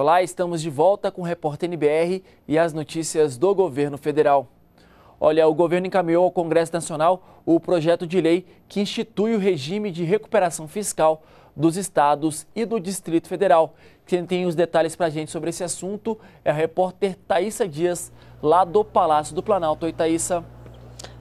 Olá, estamos de volta com o Repórter NBR e as notícias do governo federal. Olha, o governo encaminhou ao Congresso Nacional o projeto de lei que institui o regime de recuperação fiscal dos estados e do Distrito Federal. Quem tem os detalhes para a gente sobre esse assunto é a repórter Thaisa Dias, lá do Palácio do Planalto. Oi, Thaisa.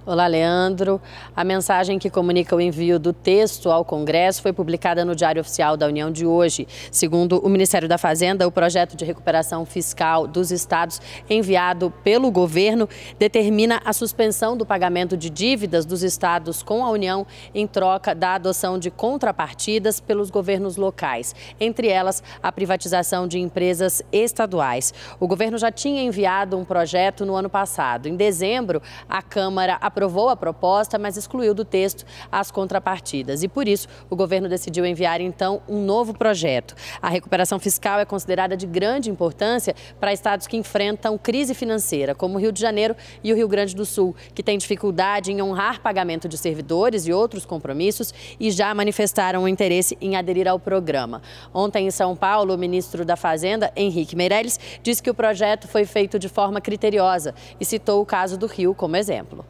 Olá, Leandro. A mensagem que comunica o envio do texto ao Congresso foi publicada no Diário Oficial da União de hoje. Segundo o Ministério da Fazenda, o projeto de recuperação fiscal dos estados enviado pelo governo determina a suspensão do pagamento de dívidas dos estados com a União em troca da adoção de contrapartidas pelos governos locais, entre elas a privatização de empresas estaduais. O governo já tinha enviado um projeto no ano passado. Em dezembro, a Câmara aprovou aprovou a proposta, mas excluiu do texto as contrapartidas. E por isso, o governo decidiu enviar então um novo projeto. A recuperação fiscal é considerada de grande importância para estados que enfrentam crise financeira, como o Rio de Janeiro e o Rio Grande do Sul, que têm dificuldade em honrar pagamento de servidores e outros compromissos e já manifestaram interesse em aderir ao programa. Ontem, em São Paulo, o ministro da Fazenda, Henrique Meirelles, disse que o projeto foi feito de forma criteriosa e citou o caso do Rio como exemplo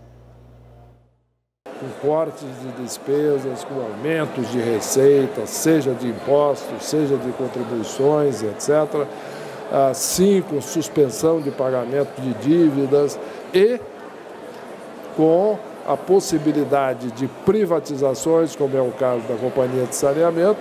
com cortes de despesas, com aumentos de receitas, seja de impostos, seja de contribuições, etc. Sim, com suspensão de pagamento de dívidas e com a possibilidade de privatizações, como é o caso da Companhia de Saneamento,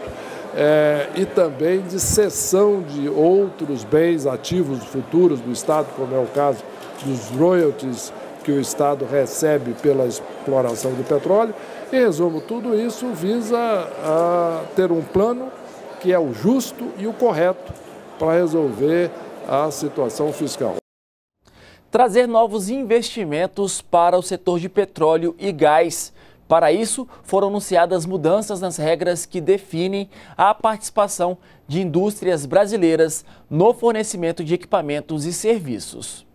é, e também de cessão de outros bens ativos futuros do Estado, como é o caso dos royalties que o Estado recebe pela exploração do petróleo. Em resumo, tudo isso visa a ah, ter um plano que é o justo e o correto para resolver a situação fiscal. Trazer novos investimentos para o setor de petróleo e gás. Para isso, foram anunciadas mudanças nas regras que definem a participação de indústrias brasileiras no fornecimento de equipamentos e serviços.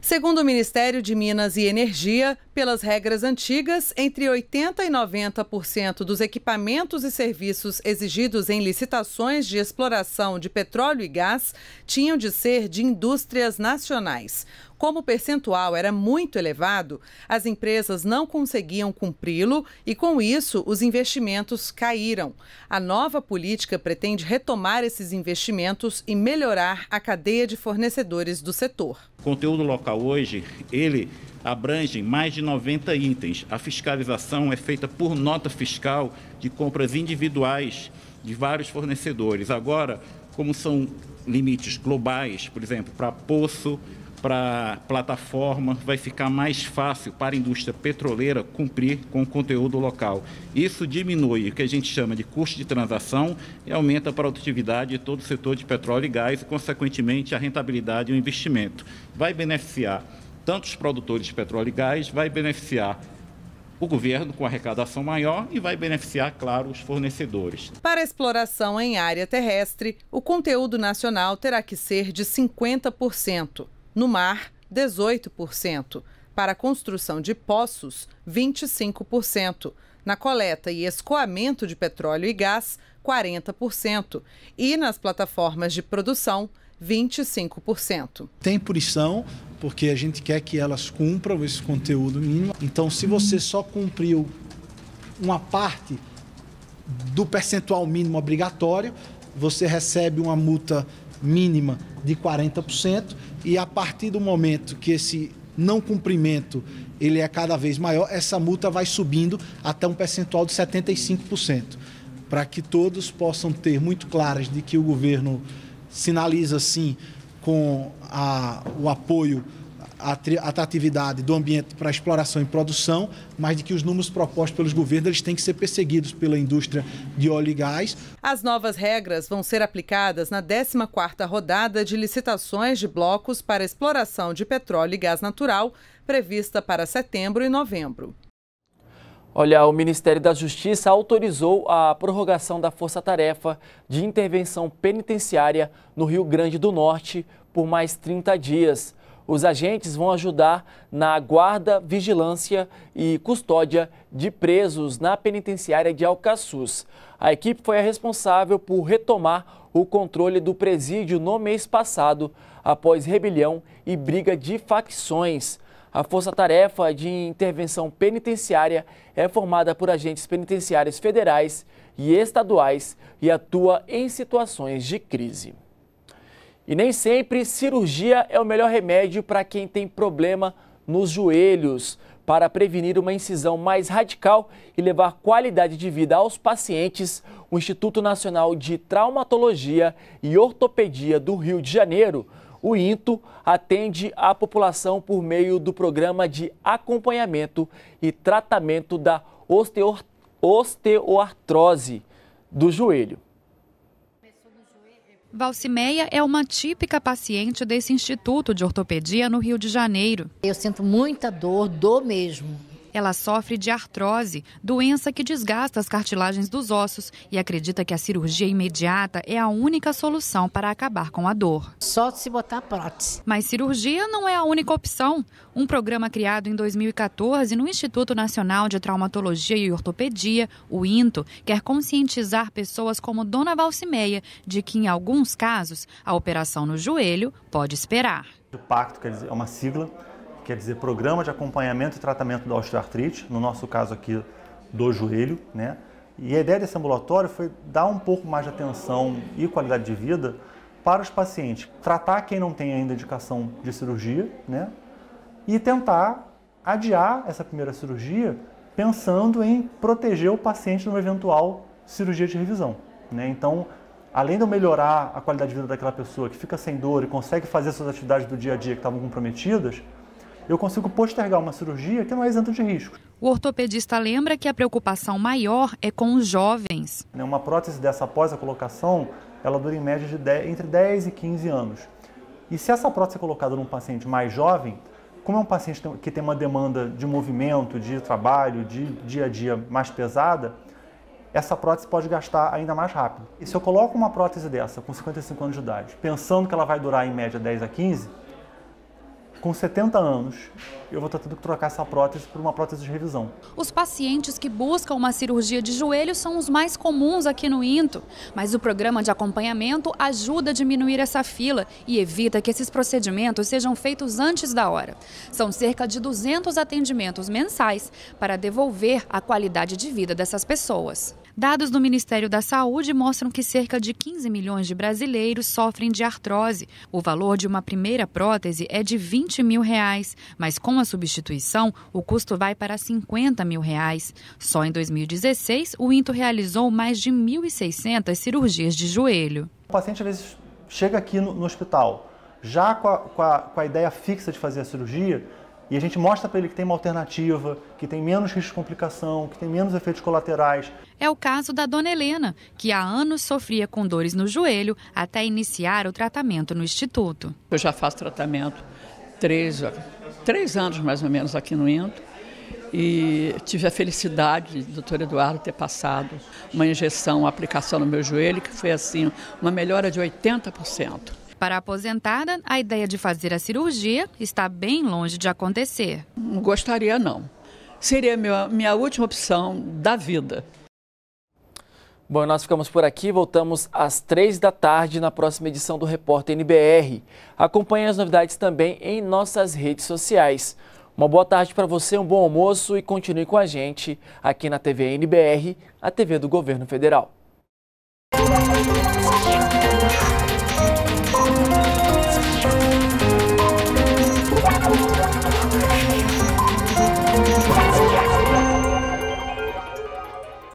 Segundo o Ministério de Minas e Energia, pelas regras antigas, entre 80% e 90% dos equipamentos e serviços exigidos em licitações de exploração de petróleo e gás tinham de ser de indústrias nacionais. Como o percentual era muito elevado, as empresas não conseguiam cumpri-lo e, com isso, os investimentos caíram. A nova política pretende retomar esses investimentos e melhorar a cadeia de fornecedores do setor. O conteúdo local hoje, ele abrange mais de 90 itens. A fiscalização é feita por nota fiscal de compras individuais de vários fornecedores. Agora, como são limites globais, por exemplo, para poço, para plataforma, vai ficar mais fácil para a indústria petroleira cumprir com o conteúdo local. Isso diminui o que a gente chama de custo de transação e aumenta a produtividade de todo o setor de petróleo e gás e, consequentemente, a rentabilidade e o investimento. Vai beneficiar tanto os produtores de petróleo e gás, vai beneficiar o governo com arrecadação maior e vai beneficiar, claro, os fornecedores. Para exploração em área terrestre, o conteúdo nacional terá que ser de 50% no mar, 18%, para a construção de poços, 25%, na coleta e escoamento de petróleo e gás, 40%, e nas plataformas de produção, 25%. Tem punição porque a gente quer que elas cumpram esse conteúdo mínimo. Então, se você só cumpriu uma parte do percentual mínimo obrigatório, você recebe uma multa mínima de 40% e a partir do momento que esse não cumprimento ele é cada vez maior, essa multa vai subindo até um percentual de 75%, para que todos possam ter muito claras de que o governo sinaliza sim com a, o apoio atratividade do ambiente para exploração e produção, mas de que os números propostos pelos governos eles têm que ser perseguidos pela indústria de óleo e gás. As novas regras vão ser aplicadas na 14ª rodada de licitações de blocos para exploração de petróleo e gás natural, prevista para setembro e novembro. Olha, o Ministério da Justiça autorizou a prorrogação da força-tarefa de intervenção penitenciária no Rio Grande do Norte por mais 30 dias os agentes vão ajudar na guarda, vigilância e custódia de presos na penitenciária de Alcaçuz. A equipe foi a responsável por retomar o controle do presídio no mês passado, após rebelião e briga de facções. A força-tarefa de intervenção penitenciária é formada por agentes penitenciários federais e estaduais e atua em situações de crise. E nem sempre cirurgia é o melhor remédio para quem tem problema nos joelhos. Para prevenir uma incisão mais radical e levar qualidade de vida aos pacientes, o Instituto Nacional de Traumatologia e Ortopedia do Rio de Janeiro, o INTO, atende a população por meio do programa de acompanhamento e tratamento da osteoartrose do joelho. Valcimeia é uma típica paciente desse Instituto de Ortopedia no Rio de Janeiro. Eu sinto muita dor, dor mesmo. Ela sofre de artrose, doença que desgasta as cartilagens dos ossos e acredita que a cirurgia imediata é a única solução para acabar com a dor. Só se botar prótese. Mas cirurgia não é a única opção. Um programa criado em 2014 no Instituto Nacional de Traumatologia e Ortopedia, o INTO, quer conscientizar pessoas como Dona Valcimeia de que, em alguns casos, a operação no joelho pode esperar. O pacto, quer dizer, é uma sigla quer dizer Programa de Acompanhamento e Tratamento da Osteoartrite, no nosso caso aqui do joelho, né? E a ideia desse ambulatório foi dar um pouco mais de atenção e qualidade de vida para os pacientes, tratar quem não tem ainda indicação de cirurgia, né? E tentar adiar essa primeira cirurgia pensando em proteger o paciente numa eventual cirurgia de revisão, né? Então, além de eu melhorar a qualidade de vida daquela pessoa que fica sem dor e consegue fazer suas atividades do dia a dia que estavam comprometidas, eu consigo postergar uma cirurgia que não é isenta de risco. O ortopedista lembra que a preocupação maior é com os jovens. Né, uma prótese dessa após a colocação, ela dura em média de 10, entre 10 e 15 anos. E se essa prótese é colocada num paciente mais jovem, como é um paciente que tem uma demanda de movimento, de trabalho, de dia a dia mais pesada, essa prótese pode gastar ainda mais rápido. E se eu coloco uma prótese dessa com 55 anos de idade, pensando que ela vai durar em média 10 a 15, com 70 anos, eu vou estar tendo que trocar essa prótese por uma prótese de revisão. Os pacientes que buscam uma cirurgia de joelho são os mais comuns aqui no INTO, mas o programa de acompanhamento ajuda a diminuir essa fila e evita que esses procedimentos sejam feitos antes da hora. São cerca de 200 atendimentos mensais para devolver a qualidade de vida dessas pessoas. Dados do Ministério da Saúde mostram que cerca de 15 milhões de brasileiros sofrem de artrose. O valor de uma primeira prótese é de 20 mil reais, mas com a substituição, o custo vai para 50 mil reais. Só em 2016, o INTO realizou mais de 1.600 cirurgias de joelho. O paciente, às vezes, chega aqui no, no hospital já com a, com, a, com a ideia fixa de fazer a cirurgia, e a gente mostra para ele que tem uma alternativa, que tem menos risco de complicação, que tem menos efeitos colaterais. É o caso da dona Helena, que há anos sofria com dores no joelho até iniciar o tratamento no instituto. Eu já faço tratamento três, três anos mais ou menos aqui no INTO e tive a felicidade do doutor Eduardo ter passado uma injeção, uma aplicação no meu joelho, que foi assim, uma melhora de 80%. Para a aposentada, a ideia de fazer a cirurgia está bem longe de acontecer. Não gostaria, não. Seria minha, minha última opção da vida. Bom, nós ficamos por aqui. Voltamos às três da tarde na próxima edição do Repórter NBR. Acompanhe as novidades também em nossas redes sociais. Uma boa tarde para você, um bom almoço e continue com a gente aqui na TV NBR, a TV do Governo Federal.